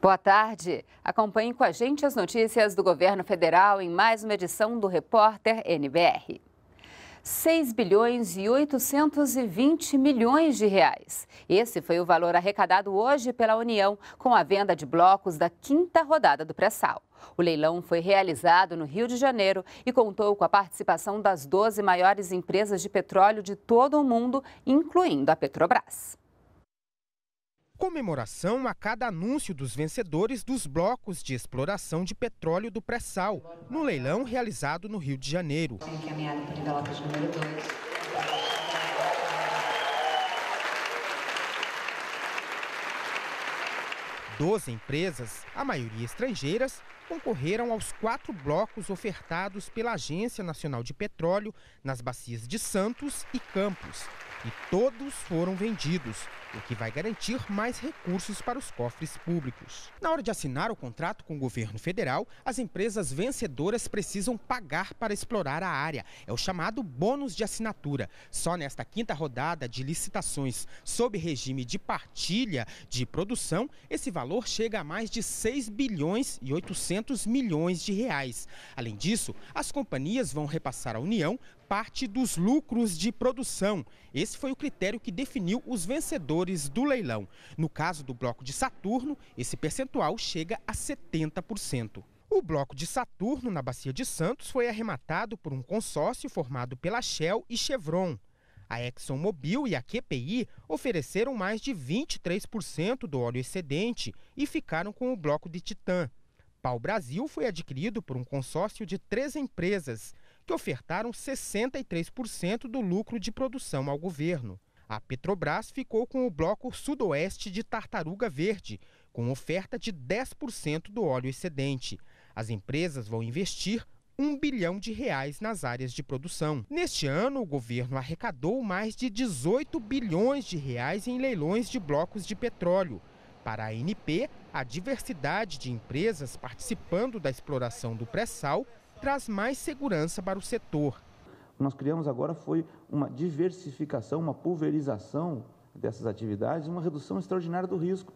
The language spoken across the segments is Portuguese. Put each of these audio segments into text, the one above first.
Boa tarde. Acompanhe com a gente as notícias do governo federal em mais uma edição do Repórter NBR. 6 bilhões e 820 milhões de reais. Esse foi o valor arrecadado hoje pela União com a venda de blocos da quinta rodada do pré-sal. O leilão foi realizado no Rio de Janeiro e contou com a participação das 12 maiores empresas de petróleo de todo o mundo, incluindo a Petrobras comemoração a cada anúncio dos vencedores dos blocos de exploração de petróleo do pré-sal, no leilão realizado no Rio de Janeiro. Doze empresas, a maioria estrangeiras, concorreram aos quatro blocos ofertados pela Agência Nacional de Petróleo nas bacias de Santos e Campos, e todos foram vendidos, o que vai garantir mais recursos para os cofres públicos. Na hora de assinar o contrato com o governo federal, as empresas vencedoras precisam pagar para explorar a área. É o chamado bônus de assinatura. Só nesta quinta rodada de licitações sob regime de partilha de produção, esse valor chega a mais de 6 bilhões e 800 milhões de reais. Além disso, as companhias vão repassar à União parte dos lucros de produção. Esse foi o critério que definiu os vencedores do leilão. No caso do bloco de Saturno, esse percentual chega a 70%. O bloco de Saturno, na Bacia de Santos, foi arrematado por um consórcio formado pela Shell e Chevron. A ExxonMobil e a QPI ofereceram mais de 23% do óleo excedente e ficaram com o bloco de Titã. Pau Brasil foi adquirido por um consórcio de três empresas, que ofertaram 63% do lucro de produção ao governo. A Petrobras ficou com o bloco sudoeste de Tartaruga Verde, com oferta de 10% do óleo excedente. As empresas vão investir 1 bilhão de reais nas áreas de produção. Neste ano, o governo arrecadou mais de 18 bilhões de reais em leilões de blocos de petróleo. Para a ANP, a diversidade de empresas participando da exploração do pré-sal traz mais segurança para o setor. O que nós criamos agora foi uma diversificação, uma pulverização dessas atividades, uma redução extraordinária do risco,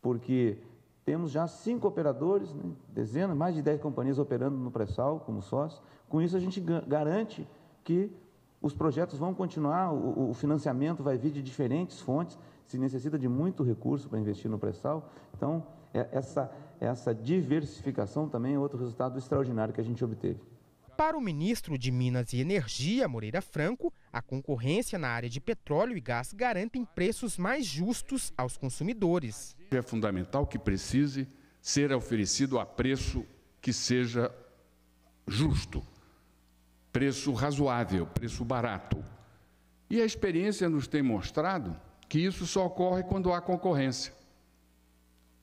porque temos já cinco operadores, né, dezenas, mais de dez companhias operando no pré-sal como sócios. Com isso, a gente garante que os projetos vão continuar, o, o financiamento vai vir de diferentes fontes, se necessita de muito recurso para investir no pré-sal. Então, é, essa, essa diversificação também é outro resultado extraordinário que a gente obteve. Para o ministro de Minas e Energia, Moreira Franco, a concorrência na área de petróleo e gás garantem preços mais justos aos consumidores. É fundamental que precise ser oferecido a preço que seja justo, preço razoável, preço barato. E a experiência nos tem mostrado que isso só ocorre quando há concorrência.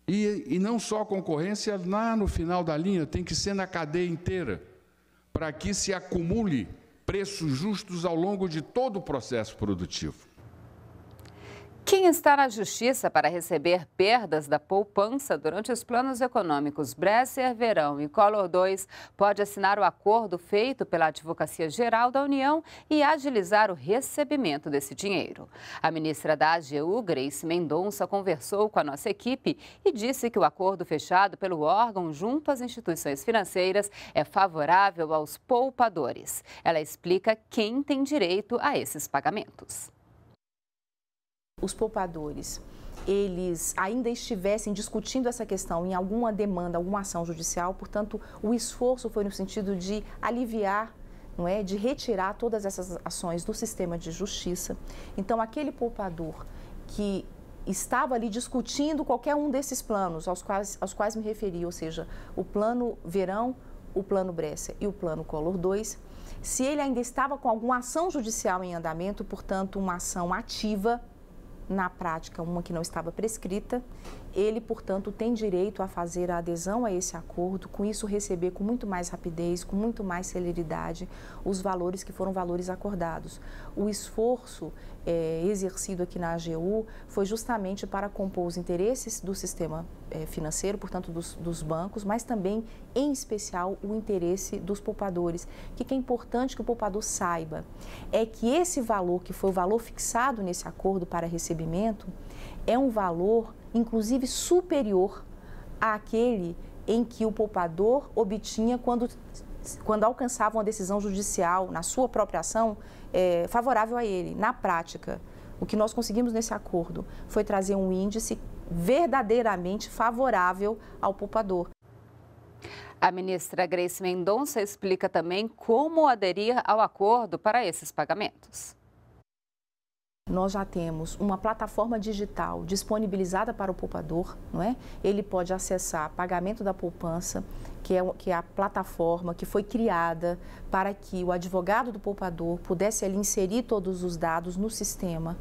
E, e não só concorrência, lá no final da linha, tem que ser na cadeia inteira, para que se acumule preços justos ao longo de todo o processo produtivo. Quem está na justiça para receber perdas da poupança durante os planos econômicos Bresser, Verão e Collor 2 pode assinar o acordo feito pela Advocacia Geral da União e agilizar o recebimento desse dinheiro. A ministra da AGU, Grace Mendonça, conversou com a nossa equipe e disse que o acordo fechado pelo órgão junto às instituições financeiras é favorável aos poupadores. Ela explica quem tem direito a esses pagamentos os poupadores eles ainda estivessem discutindo essa questão em alguma demanda, alguma ação judicial, portanto, o esforço foi no sentido de aliviar não é, de retirar todas essas ações do sistema de justiça. Então, aquele poupador que estava ali discutindo qualquer um desses planos aos quais, aos quais me referi, ou seja, o plano verão, o plano Bressa e o plano Color 2, se ele ainda estava com alguma ação judicial em andamento, portanto, uma ação ativa, na prática uma que não estava prescrita ele, portanto, tem direito a fazer a adesão a esse acordo, com isso receber com muito mais rapidez, com muito mais celeridade, os valores que foram valores acordados. O esforço é, exercido aqui na AGU foi justamente para compor os interesses do sistema é, financeiro, portanto, dos, dos bancos, mas também, em especial, o interesse dos poupadores. O que, que é importante que o poupador saiba é que esse valor, que foi o valor fixado nesse acordo para recebimento, é um valor inclusive superior àquele em que o poupador obtinha quando, quando alcançava uma decisão judicial na sua própria ação é, favorável a ele. Na prática, o que nós conseguimos nesse acordo foi trazer um índice verdadeiramente favorável ao poupador. A ministra Grace Mendonça explica também como aderir ao acordo para esses pagamentos nós já temos uma plataforma digital disponibilizada para o poupador, não é? Ele pode acessar pagamento da poupança, que é, que é a plataforma que foi criada para que o advogado do poupador pudesse ali inserir todos os dados no sistema.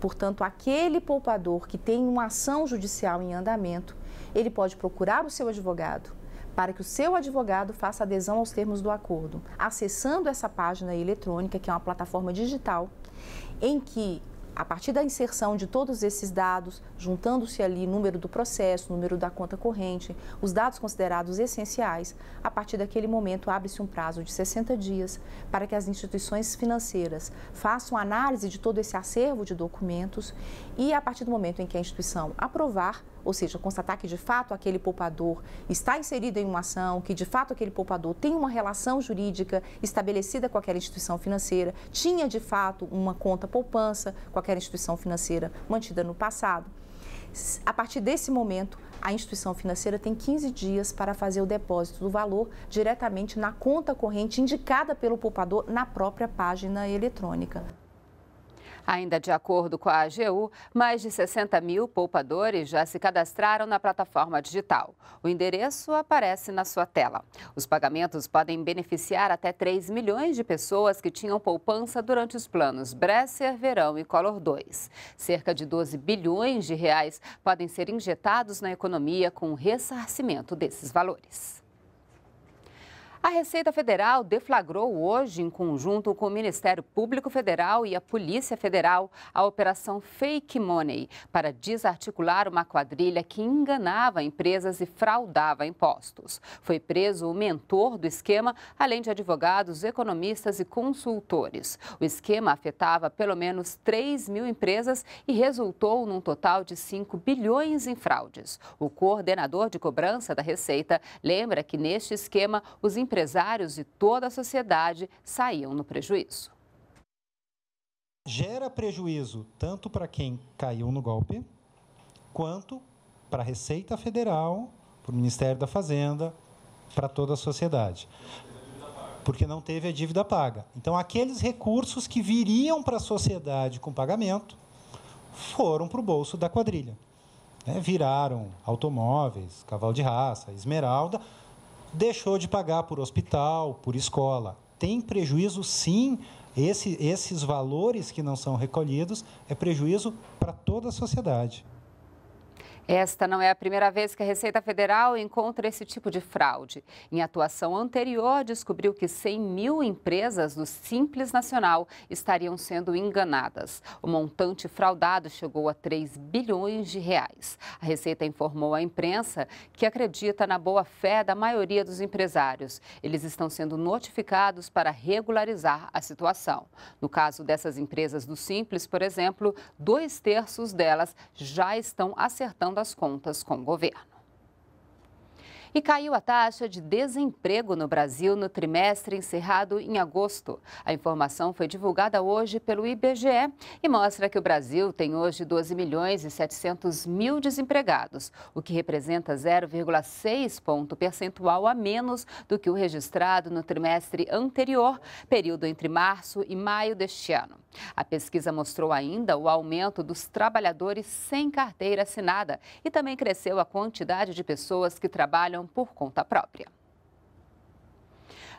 Portanto, aquele poupador que tem uma ação judicial em andamento, ele pode procurar o seu advogado para que o seu advogado faça adesão aos termos do acordo, acessando essa página eletrônica, que é uma plataforma digital, em que a partir da inserção de todos esses dados, juntando-se ali número do processo, número da conta corrente, os dados considerados essenciais, a partir daquele momento abre-se um prazo de 60 dias para que as instituições financeiras façam análise de todo esse acervo de documentos e a partir do momento em que a instituição aprovar, ou seja, constatar que de fato aquele poupador está inserido em uma ação, que de fato aquele poupador tem uma relação jurídica estabelecida com aquela instituição financeira, tinha de fato uma conta poupança com qualquer instituição financeira mantida no passado. A partir desse momento, a instituição financeira tem 15 dias para fazer o depósito do valor diretamente na conta corrente indicada pelo poupador na própria página eletrônica. Ainda de acordo com a AGU, mais de 60 mil poupadores já se cadastraram na plataforma digital. O endereço aparece na sua tela. Os pagamentos podem beneficiar até 3 milhões de pessoas que tinham poupança durante os planos Bresser, Verão e Color 2. Cerca de 12 bilhões de reais podem ser injetados na economia com o ressarcimento desses valores. A Receita Federal deflagrou hoje, em conjunto com o Ministério Público Federal e a Polícia Federal, a Operação Fake Money para desarticular uma quadrilha que enganava empresas e fraudava impostos. Foi preso o mentor do esquema, além de advogados, economistas e consultores. O esquema afetava pelo menos 3 mil empresas e resultou num total de 5 bilhões em fraudes. O coordenador de cobrança da Receita lembra que neste esquema os empresários empresários e toda a sociedade saíam no prejuízo. Gera prejuízo tanto para quem caiu no golpe, quanto para a Receita Federal, para o Ministério da Fazenda, para toda a sociedade. Porque não teve a dívida paga. Então, aqueles recursos que viriam para a sociedade com pagamento foram para o bolso da quadrilha. Né, viraram automóveis, cavalo de raça, esmeralda, deixou de pagar por hospital, por escola. Tem prejuízo, sim. Esse, esses valores que não são recolhidos é prejuízo para toda a sociedade. Esta não é a primeira vez que a Receita Federal encontra esse tipo de fraude. Em atuação anterior, descobriu que 100 mil empresas do Simples Nacional estariam sendo enganadas. O montante fraudado chegou a 3 bilhões de reais. A Receita informou à imprensa que acredita na boa fé da maioria dos empresários. Eles estão sendo notificados para regularizar a situação. No caso dessas empresas do Simples, por exemplo, dois terços delas já estão acertando das contas com o governo. E caiu a taxa de desemprego no Brasil no trimestre encerrado em agosto. A informação foi divulgada hoje pelo IBGE e mostra que o Brasil tem hoje 12 milhões e 700 mil desempregados, o que representa 0,6 ponto percentual a menos do que o registrado no trimestre anterior, período entre março e maio deste ano. A pesquisa mostrou ainda o aumento dos trabalhadores sem carteira assinada e também cresceu a quantidade de pessoas que trabalham por conta própria.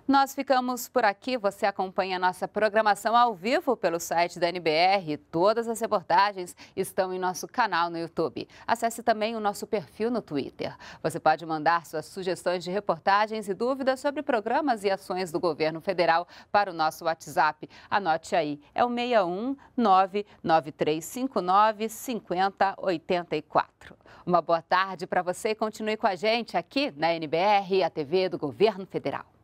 Nós ficamos por aqui. Você acompanha nossa programação ao vivo pelo site da NBR. Todas as reportagens estão em nosso canal no YouTube. Acesse também o nosso perfil no Twitter. Você pode mandar suas sugestões de reportagens e dúvidas sobre programas e ações do governo federal para o nosso WhatsApp. Anote aí, é o 61 5084. Uma boa tarde para você e continue com a gente aqui na NBR, a TV do Governo Federal.